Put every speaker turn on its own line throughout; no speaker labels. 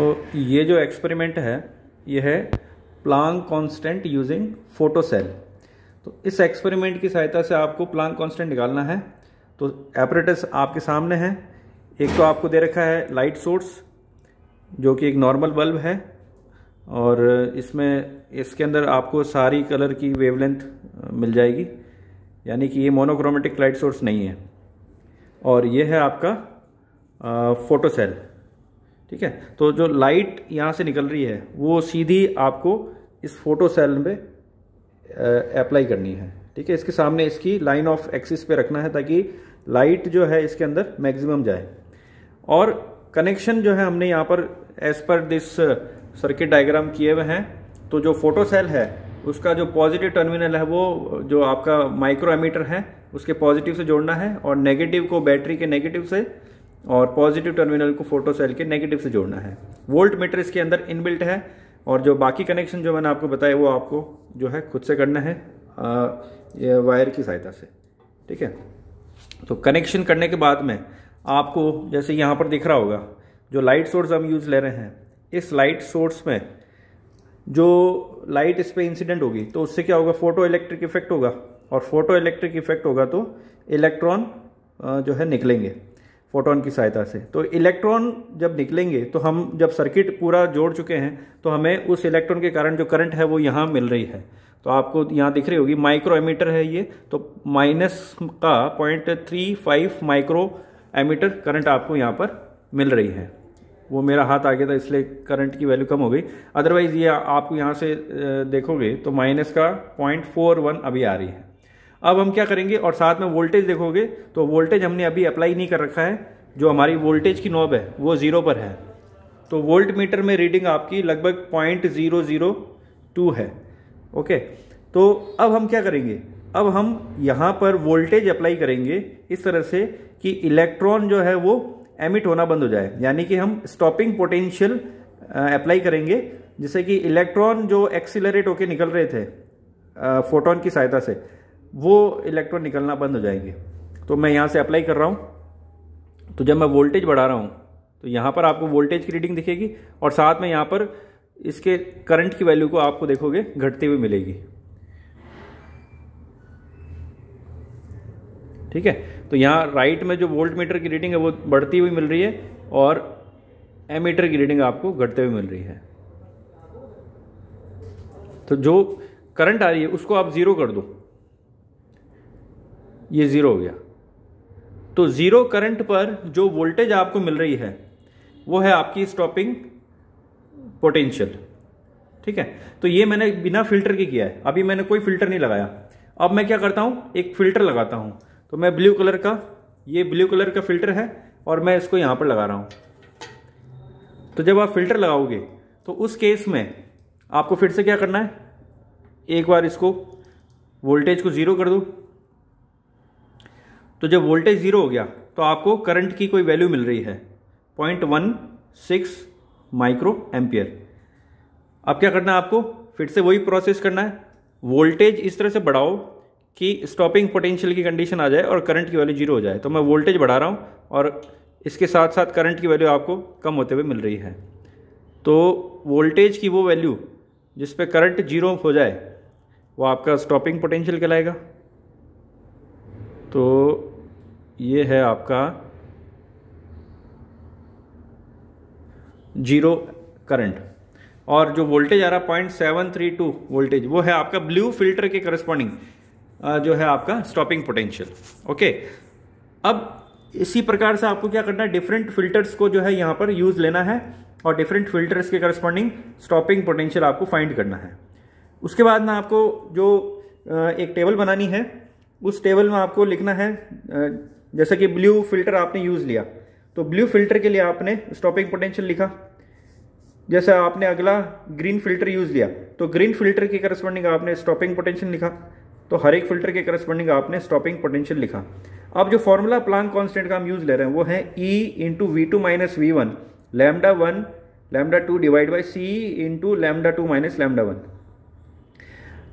तो ये जो एक्सपेरिमेंट है ये है प्लांग कांस्टेंट यूजिंग फोटोसेल तो इस एक्सपेरिमेंट की सहायता से आपको प्लांग कांस्टेंट निकालना है तो एपरेटस आपके सामने है एक तो आपको दे रखा है लाइट सोर्स जो कि एक नॉर्मल बल्ब है और इसमें इसके अंदर आपको सारी कलर की वेवलेंथ मिल जाएगी यानी कि ये मोनोक्रोमेटिक लाइट सोर्स नहीं है और ये है आपका फोटोसेल ठीक है तो जो लाइट यहाँ से निकल रही है वो सीधी आपको इस फोटो सेल में अप्लाई करनी है ठीक है इसके सामने इसकी लाइन ऑफ एक्सिस पे रखना है ताकि लाइट जो है इसके अंदर मैक्सिमम जाए और कनेक्शन जो है हमने यहाँ पर as per this circuit diagram किए हुए हैं तो जो फोटो सेल है उसका जो पॉजिटिव टर्मिनल है वो जो आपका माइक्रो एमीटर है उसके पॉजिटिव से जोड़ना है और नेगेटिव को बैटरी के नेगेटिव से और पॉजिटिव टर्मिनल को फोटो सेल के नेगेटिव से जोड़ना है वोल्ट मीटर इसके अंदर इनबिल्ट है और जो बाकी कनेक्शन जो मैंने आपको बताया वो आपको जो है खुद से करना है आ, वायर की सहायता से ठीक है तो कनेक्शन करने के बाद में आपको जैसे यहाँ पर दिख रहा होगा जो लाइट सोर्स हम यूज़ ले रहे हैं इस लाइट सोर्स में जो लाइट इस पर इंसिडेंट होगी तो उससे क्या होगा फोटो इलेक्ट्रिक इफेक्ट होगा और फोटो इलेक्ट्रिक इफेक्ट होगा तो इलेक्ट्रॉन जो है निकलेंगे फोटोन की सहायता से तो इलेक्ट्रॉन जब निकलेंगे तो हम जब सर्किट पूरा जोड़ चुके हैं तो हमें उस इलेक्ट्रॉन के कारण जो करंट है वो यहाँ मिल रही है तो आपको यहाँ दिख रही होगी माइक्रो एमीटर है ये तो माइनस का point three five micro ammeter current आपको यहाँ पर मिल रही है वो मेरा हाथ आ गया था इसलिए करंट की वैल्यू कम हो गई अदरवाइज़ ये आप यहाँ से देखोगे तो माइनस का पॉइंट फोर वन अभी आ रही है अब हम क्या करेंगे और साथ में वोल्टेज देखोगे तो वोल्टेज हमने अभी अप्लाई नहीं कर रखा है जो हमारी वोल्टेज की नॉब है वो ज़ीरो पर है तो वोल्ट मीटर में रीडिंग आपकी लगभग पॉइंट ज़ीरो ज़ीरो टू है ओके तो अब हम क्या करेंगे अब हम यहाँ पर वोल्टेज अप्लाई करेंगे इस तरह से कि इलेक्ट्रॉन जो है वो एमिट होना बंद हो जाए यानी कि हम स्टॉपिंग पोटेंशियल अप्लाई करेंगे जिससे कि इलेक्ट्रॉन जो एक्सीलरेट होकर निकल रहे थे फोटोन की सहायता से वो इलेक्ट्रॉन निकलना बंद हो जाएंगे तो मैं यहाँ से अप्लाई कर रहा हूँ तो जब मैं वोल्टेज बढ़ा रहा हूँ तो यहाँ पर आपको वोल्टेज की रीडिंग दिखेगी और साथ में यहाँ पर इसके करंट की वैल्यू को आपको देखोगे घटती हुई मिलेगी ठीक है तो यहाँ राइट में जो वोल्ट मीटर की रीडिंग है वो बढ़ती हुई मिल रही है और मीटर की रीडिंग आपको घटते हुए मिल रही है तो जो करंट आ रही है उसको आप ज़ीरो कर दो ये ज़ीरो हो गया तो ज़ीरो करंट पर जो वोल्टेज आपको मिल रही है वो है आपकी स्टॉपिंग पोटेंशियल ठीक है तो ये मैंने बिना फिल्टर के किया है अभी मैंने कोई फिल्टर नहीं लगाया अब मैं क्या करता हूँ एक फिल्टर लगाता हूँ तो मैं ब्लू कलर का ये ब्लू कलर का फिल्टर है और मैं इसको यहाँ पर लगा रहा हूँ तो जब आप फिल्टर लगाओगे तो उस केस में आपको फिर से क्या करना है एक बार इसको वोल्टेज को ज़ीरो कर दो तो जब वोल्टेज ज़ीरो हो गया तो आपको करंट की कोई वैल्यू मिल रही है point one six micro ampere अब क्या करना है आपको फिर से वही प्रोसेस करना है वोल्टेज इस तरह से बढ़ाओ कि स्टॉपिंग पोटेंशियल की कंडीशन आ जाए और करंट की वैल्यू जीरो हो जाए तो मैं वोल्टेज बढ़ा रहा हूँ और इसके साथ साथ करंट की वैल्यू आपको कम होते हुए मिल रही है तो वोल्टेज की वो वैल्यू जिस पे करंट जीरो हो जाए वो आपका स्टॉपिंग पोटेंशियल कहलाएगा तो ये है आपका जीरो करंट और जो वोल्टेज आ रहा point seven three two voltage वो है आपका ब्लू फिल्टर के करस्पॉन्डिंग जो है आपका स्टॉपिंग पोटेंशियल ओके अब इसी प्रकार से आपको क्या करना है डिफरेंट फिल्टर्स को जो है यहाँ पर यूज लेना है और डिफरेंट फिल्टर्स के करस्पॉन्डिंग स्टॉपिंग पोटेंशियल आपको फाइंड करना है उसके बाद ना आपको जो एक टेबल बनानी है उस टेबल में आपको लिखना है जैसा कि ब्लू फिल्टर आपने यूज़ लिया तो ब्लू फिल्टर के लिए आपने स्टॉपिंग पोटेंशियल लिखा जैसा आपने अगला ग्रीन फिल्टर यूज़ लिया तो ग्रीन फिल्टर के करस्पॉन्डिंग आपने स्टॉपिंग पोटेंशियल लिखा तो हर एक फिल्टर के करस्पॉन्डिंग आपने स्टॉपिंग पोटेंशियल लिखा अब जो फॉर्मूला प्लान कॉन्स्टेंट का हम यूज़ ले रहे हैं वो है E into V two minus V one lambda one lambda two divide by C into lambda two minus lambda one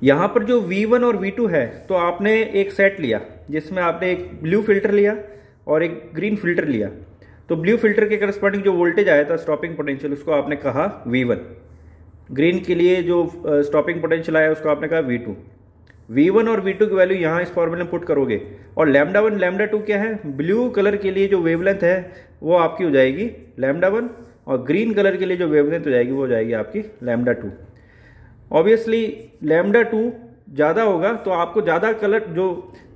यहाँ पर जो V1 और V2 है तो आपने एक सेट लिया जिसमें आपने एक ब्लू फिल्टर लिया और एक ग्रीन फिल्टर लिया तो ब्लू फिल्टर के करस्पॉन्डिंग जो वोल्टेज आया था स्टॉपिंग पोटेंशियल उसको आपने कहा V1 ग्रीन के लिए जो स्टॉपिंग पोटेंशियल आया उसको आपने कहा V2 V1 और V2 की वैल्यू यहाँ इस फॉर्मूले में पुट करोगे और लैमडा वन लैमडा टू क्या है ब्लू कलर के लिए जो वेवलेंथ है वो आपकी हो जाएगी लैमडा वन और ग्रीन कलर के लिए जो वेवलेंथ हो जाएगी वो हो जाएगी आपकी lambda two obviously lambda two ज़्यादा होगा तो आपको ज़्यादा कलर जो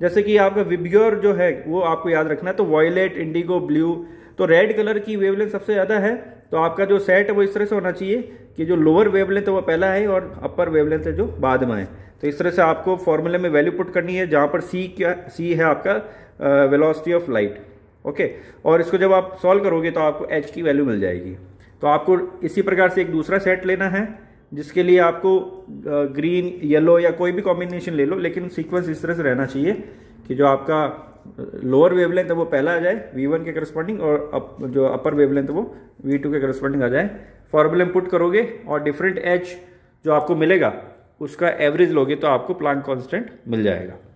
जैसे कि आपका विब्योर जो है वो आपको याद रखना है तो वॉयलेट इंडिगो ब्लू तो रेड कलर की वेवलेंथ सबसे ज़्यादा है तो आपका जो सेट है वो इस तरह से होना चाहिए कि जो लोअर वेवलेंथ है वो पहला है और अपर वेवलेंथ है जो बाद में है तो इस तरह से आपको फॉर्मूले में वैल्यू पुट करनी है जहाँ पर सी क्या सी है आपका वेलोसिटी ऑफ लाइट ओके और इसको जब आप सॉल्व करोगे तो आपको एच की वैल्यू मिल जाएगी तो आपको इसी प्रकार से एक दूसरा सेट लेना है जिसके लिए आपको ग्रीन येलो या कोई भी कॉम्बिनेशन ले लो लेकिन सीक्वेंस इस तरह से रहना चाहिए कि जो आपका लोअर वेवलेंथ है वो पहला आ जाए वी वन के करस्पॉन्डिंग और अप, जो अपर वेवलेंथ है वो वी टू के करस्पॉन्डिंग आ जाए फॉर्मूले पुट करोगे और डिफरेंट एच जो आपको मिलेगा उसका एवरेज लोगे तो आपको प्लांट कॉन्स्टेंट मिल जाएगा